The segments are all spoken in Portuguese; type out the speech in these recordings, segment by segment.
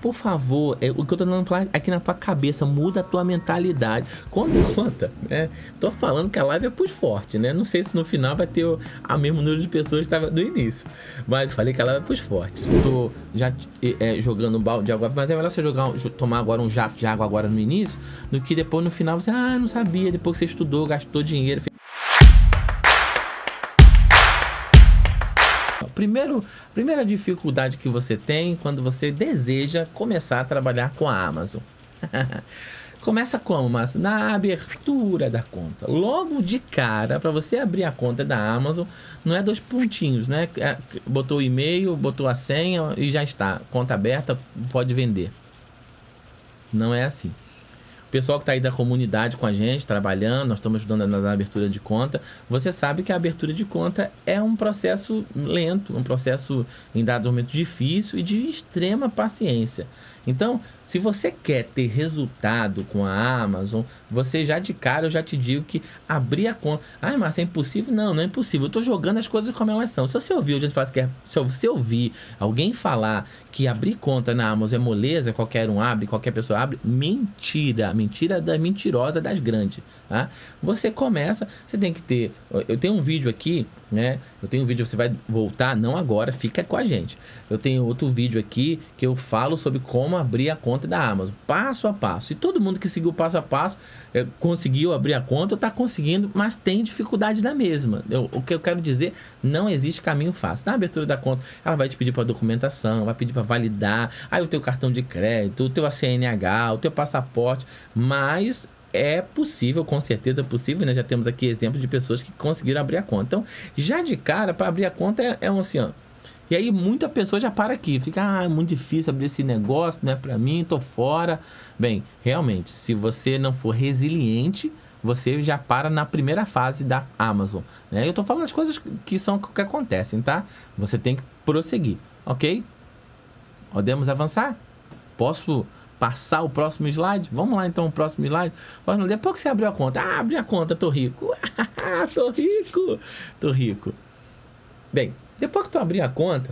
por favor, é, o que eu tô dando falar aqui na tua cabeça, muda a tua mentalidade. Quando conta, né? Tô falando que a live é pros forte, né? Não sei se no final vai ter o a mesmo número de pessoas que tava do início. Mas falei que a live é pros forte, Tô já é, jogando um balde de água, mas é melhor você jogar, tomar agora um jato de água agora no início, do que depois no final você, ah, não sabia, depois que você estudou, gastou dinheiro, fez primeiro, primeira dificuldade que você tem quando você deseja começar a trabalhar com a Amazon. Começa como, mas na abertura da conta. Logo de cara, para você abrir a conta da Amazon, não é dois pontinhos, né? É, botou o e-mail, botou a senha e já está. Conta aberta, pode vender. Não é assim pessoal que está aí da comunidade com a gente, trabalhando, nós estamos ajudando na, abertura de conta. Você sabe que a abertura de conta é um processo lento, um processo em dado momento difícil e de extrema paciência. Então, se você quer ter resultado com a Amazon, você já de cara eu já te digo que abrir a conta. Ai, mas é impossível? Não, não é impossível. Eu tô jogando as coisas como elas são. Se você ouvir, gente fala que é, se você ouvir alguém falar que abrir conta na Amazon é moleza, qualquer um abre, qualquer pessoa abre, mentira, mentira mentira da mentirosa das grandes, tá? Você começa, você tem que ter. Eu tenho um vídeo aqui, né? Eu tenho um vídeo, você vai voltar, não agora, fica com a gente. Eu tenho outro vídeo aqui que eu falo sobre como abrir a conta da Amazon, passo a passo. E todo mundo que seguiu passo a passo é, conseguiu abrir a conta, tá conseguindo, mas tem dificuldade na mesma. Eu, o que eu quero dizer, não existe caminho fácil. Na abertura da conta, ela vai te pedir para documentação, vai pedir para validar, aí o teu cartão de crédito, o teu CNH, o teu passaporte, mas é possível, com certeza é possível, né? Já temos aqui exemplos de pessoas que conseguiram abrir a conta. Então, já de cara, para abrir a conta é, é um assim, ó. E aí muita pessoa já para aqui, fica, ah, é muito difícil abrir esse negócio, não é para mim, tô fora. Bem, realmente, se você não for resiliente, você já para na primeira fase da Amazon, né? Eu tô falando as coisas que são que acontecem, tá? Você tem que prosseguir, OK? Podemos avançar? Posso passar o próximo slide? Vamos lá então, o próximo slide. Depois que você abriu a conta, ah, abri a conta, tô rico. tô rico, tô rico. Bem, depois que tu abrir a conta,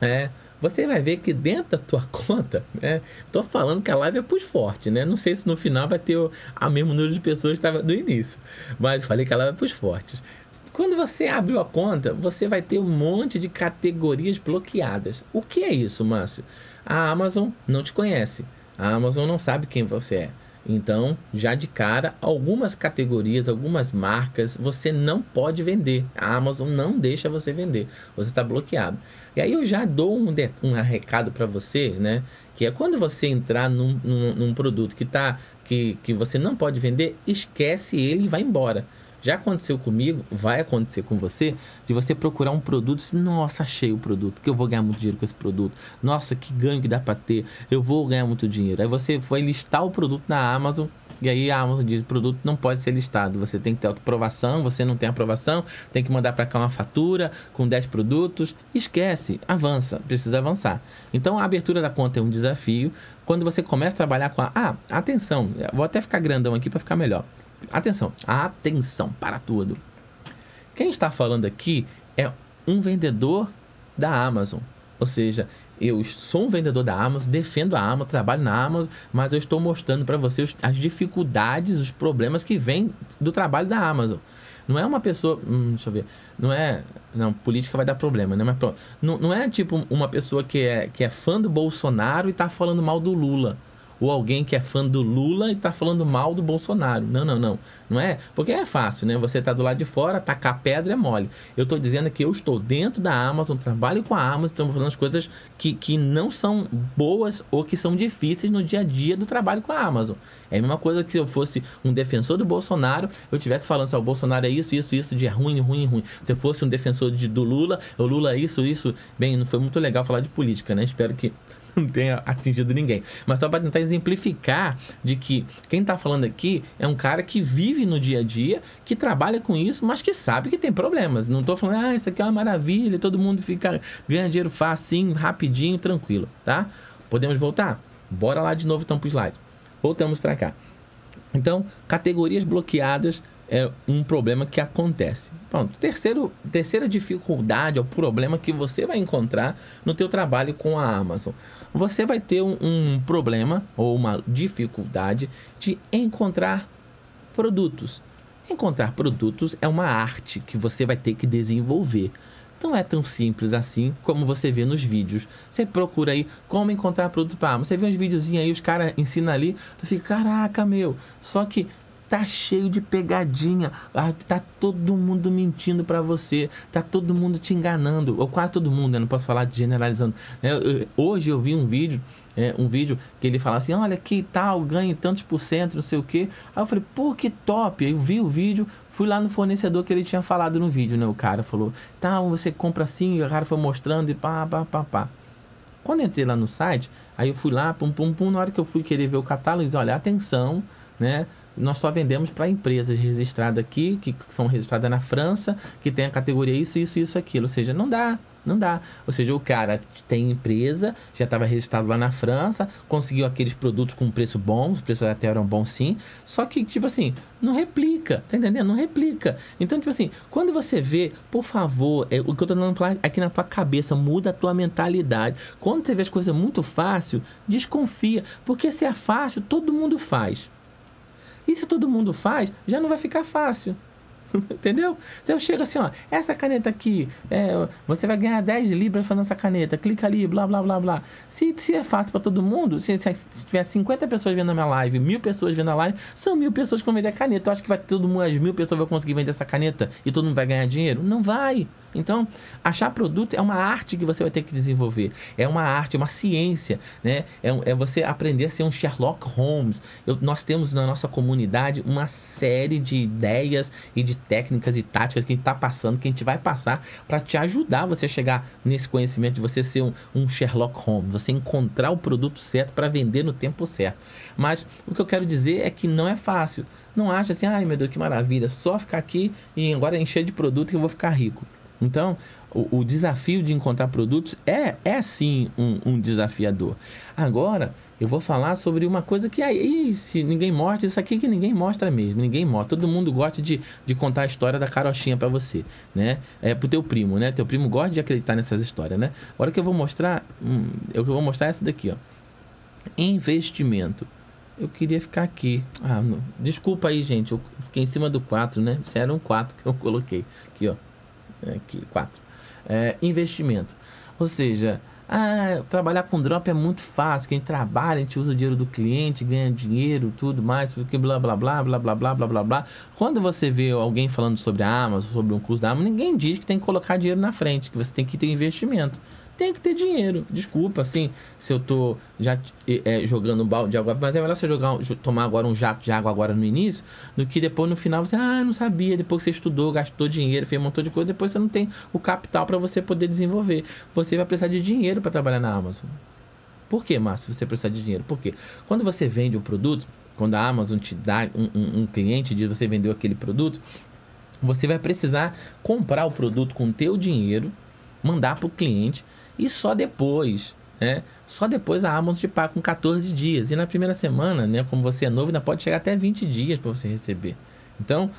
é, você vai ver que dentro da tua conta, né? Tô falando que a live é pros forte, né? Não sei se no final vai ter o a mesmo número de pessoas que estava no início, mas eu falei que a live é pros fortes. Quando você abriu a conta, você vai ter um monte de categorias bloqueadas. O que é isso, Márcio? A Amazon não te conhece. A Amazon não sabe quem você é. Então, já de cara, algumas categorias, algumas marcas você não pode vender. A Amazon não deixa você vender. Você está bloqueado. E aí eu já dou um, um recado para você, né? Que é quando você entrar num, num, num produto que tá que, que você não pode vender, esquece ele e vai embora. Já aconteceu comigo, vai acontecer com você, de você procurar um produto e nossa, achei o produto, que eu vou ganhar muito dinheiro com esse produto. Nossa, que ganho que dá para ter, eu vou ganhar muito dinheiro. Aí você vai listar o produto na Amazon, e aí a Amazon diz: o produto não pode ser listado. Você tem que ter aprovação, você não tem aprovação, tem que mandar para cá uma fatura com 10 produtos. Esquece, avança, precisa avançar. Então a abertura da conta é um desafio. Quando você começa a trabalhar com a. Ah, atenção, vou até ficar grandão aqui para ficar melhor. Atenção, atenção para tudo. Quem está falando aqui é um vendedor da Amazon. Ou seja, eu sou um vendedor da Amazon, defendo a Amazon, trabalho na Amazon, mas eu estou mostrando para vocês as dificuldades, os problemas que vêm do trabalho da Amazon. Não é uma pessoa. Hum, deixa eu ver. Não é. Não, política vai dar problema, né? Mas pronto. Não, não é tipo uma pessoa que é, que é fã do Bolsonaro e está falando mal do Lula ou alguém que é fã do Lula e tá falando mal do Bolsonaro. Não, não, não. Não é? Porque é fácil, né? Você tá do lado de fora, tacar pedra é mole. Eu tô dizendo que eu estou dentro da Amazon, trabalho com a Amazon, estamos falando as coisas que, que não são boas ou que são difíceis no dia a dia do trabalho com a Amazon. É a mesma coisa que se eu fosse um defensor do Bolsonaro, eu tivesse falando assim, o Bolsonaro é isso, isso, isso, de ruim, ruim, ruim. Se eu fosse um defensor de, do Lula, o Lula é isso, isso. Bem, não foi muito legal falar de política, né? Espero que não tenha atingido ninguém. Mas só para tentar exemplificar de que quem está falando aqui é um cara que vive no dia a dia, que trabalha com isso, mas que sabe que tem problemas. Não estou falando, ah, isso aqui é uma maravilha, todo mundo fica ganhando dinheiro facinho, rapidinho, tranquilo, tá? Podemos voltar? Bora lá de novo então pro slide. Voltamos para cá. Então, categorias bloqueadas é um problema que acontece. Pronto, terceiro, terceira dificuldade, é ou problema que você vai encontrar no teu trabalho com a Amazon. Você vai ter um, um problema ou uma dificuldade de encontrar produtos. Encontrar produtos é uma arte que você vai ter que desenvolver. Não é tão simples assim como você vê nos vídeos. Você procura aí como encontrar produto para Amazon. Você vê uns videozinhos aí, os caras ensinam ali, tu fica, caraca, meu. Só que tá cheio de pegadinha, ah, tá todo mundo mentindo para você, tá todo mundo te enganando, ou quase todo mundo, né? não posso falar de generalizando. Né? Hoje eu vi um vídeo, é, um vídeo que ele fala assim, olha que tal, ganhe tantos por cento, não sei o que. Aí eu falei, pô, que top! Aí eu vi o vídeo, fui lá no fornecedor que ele tinha falado no vídeo, né? O cara falou, tal, tá, você compra assim, o cara foi mostrando e pá, pá, pá, pá. Quando eu entrei lá no site, aí eu fui lá, pum, pum, pum, na hora que eu fui querer ver o catálogo, eles olha, atenção, né? Nós só vendemos para empresas registradas aqui, que são registradas na França, que tem a categoria isso, isso, isso, aquilo. Ou seja, não dá, não dá. Ou seja, o cara tem empresa, já estava registrado lá na França, conseguiu aqueles produtos com preço bom, os preços até eram bons sim, só que, tipo assim, não replica, tá entendendo? Não replica. Então, tipo assim, quando você vê, por favor, é, o que eu tô dando aqui na tua cabeça, muda a tua mentalidade. Quando você vê as coisas muito fácil, desconfia, porque se é fácil, todo mundo faz. E se todo mundo faz, já não vai ficar fácil. Entendeu? Então eu chego assim, ó, essa caneta aqui, é, você vai ganhar 10 libras fazendo essa caneta, clica ali, blá blá blá blá. Se, se é fácil para todo mundo, se, se, tiver 50 pessoas vendo a minha live, mil pessoas vendo a live, são mil pessoas que vão vender a caneta. Eu acho que vai todo mundo, as mil pessoas vão conseguir vender essa caneta e todo mundo vai ganhar dinheiro? Não vai. Então, achar produto é uma arte que você vai ter que desenvolver. É uma arte, é uma ciência, né? É, é você aprender a ser um Sherlock Holmes. Eu, nós temos na nossa comunidade uma série de ideias e de técnicas e táticas que a gente está passando, que a gente vai passar para te ajudar você a chegar nesse conhecimento de você ser um, um Sherlock Holmes, você encontrar o produto certo para vender no tempo certo. Mas o que eu quero dizer é que não é fácil. Não acha assim, ai meu Deus, que maravilha, só ficar aqui e agora encher de produto que eu vou ficar rico. Então, o, o desafio de encontrar produtos é, é sim um, um, desafiador. Agora, eu vou falar sobre uma coisa que aí se ninguém mostra, isso aqui que ninguém mostra mesmo, ninguém mostra. Todo mundo gosta de, de contar a história da carochinha para você, né? É pro teu primo, né? Teu primo gosta de acreditar nessas histórias, né? Agora que eu vou mostrar, hum, eu vou mostrar essa daqui, ó. Investimento eu queria ficar aqui. Ah, não. desculpa aí, gente. Eu fiquei em cima do 4, né? Isso era um 4 que eu coloquei. Aqui, ó aqui, é, quatro. É, investimento. Ou seja, ah, trabalhar com drop é muito fácil. Quem trabalha, a gente usa o dinheiro do cliente, ganha dinheiro, tudo mais, porque blá blá blá blá blá blá blá blá blá. Quando você vê alguém falando sobre a Amazon, sobre um curso da Amazon, ninguém diz que tem que colocar dinheiro na frente, que você tem que ter investimento tem que ter dinheiro. Desculpa, assim, se eu tô já é, jogando um balde de água, mas é melhor você jogar, tomar agora um jato de água agora no início, do que depois no final você, ah, não sabia, depois que você estudou, gastou dinheiro, fez um montão de coisa, depois você não tem o capital para você poder desenvolver. Você vai precisar de dinheiro para trabalhar na Amazon. Por que, Márcio, você precisa de dinheiro? Por quê? Quando você vende um produto, quando a Amazon te dá um, um, um cliente diz você vendeu aquele produto, você vai precisar comprar o produto com o teu dinheiro, mandar para o cliente, e só depois, né? Só depois a Amazon te paga com 14 dias. E na primeira semana, né? Como você é novo, ainda pode chegar até 20 dias para você receber. Então,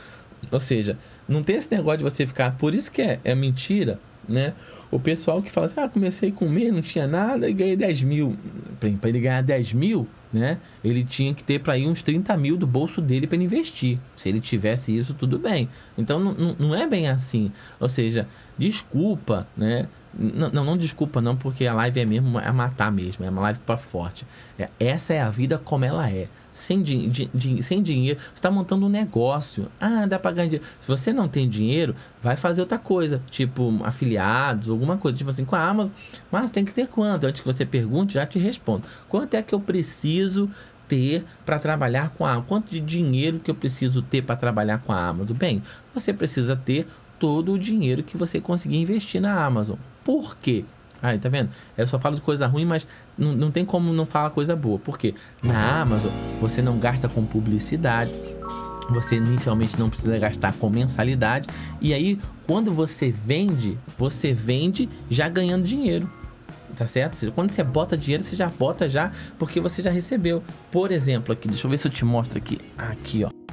ou seja, não tem esse negócio de você ficar. Por isso que é, é mentira, né? O pessoal que fala assim: ah, comecei com um não tinha nada e ganhei 10 mil. Para ele ganhar 10 mil, né? Ele tinha que ter para ir uns 30 mil do bolso dele para investir. Se ele tivesse isso, tudo bem. Então não é bem assim. Ou seja, desculpa, né? Não, não, não, desculpa, não, porque a live é mesmo é matar mesmo, é uma live para forte. É, essa é a vida como ela é. Sem, di, di, di sem dinheiro, você está montando um negócio. Ah, dá para ganhar dinheiro. Se você não tem dinheiro, vai fazer outra coisa, tipo afiliados, alguma coisa, tipo assim, com a Amazon. Mas tem que ter quanto? Antes que você pergunte, já te respondo. Quanto é que eu preciso ter para trabalhar com a Amazon? Quanto de dinheiro que eu preciso ter para trabalhar com a Amazon? Bem, você precisa ter todo o dinheiro que você conseguir investir na Amazon. Por quê? Aí, tá vendo? Eu só falo de coisa ruim, mas não, não tem como não falar coisa boa. Por quê? Na Amazon, você não gasta com publicidade. Você inicialmente não precisa gastar com mensalidade. E aí, quando você vende, você vende já ganhando dinheiro tá certo? Quando você bota dinheiro, você já bota já, porque você já recebeu. Por exemplo, aqui, deixa eu ver se eu te mostro aqui. Aqui, ó.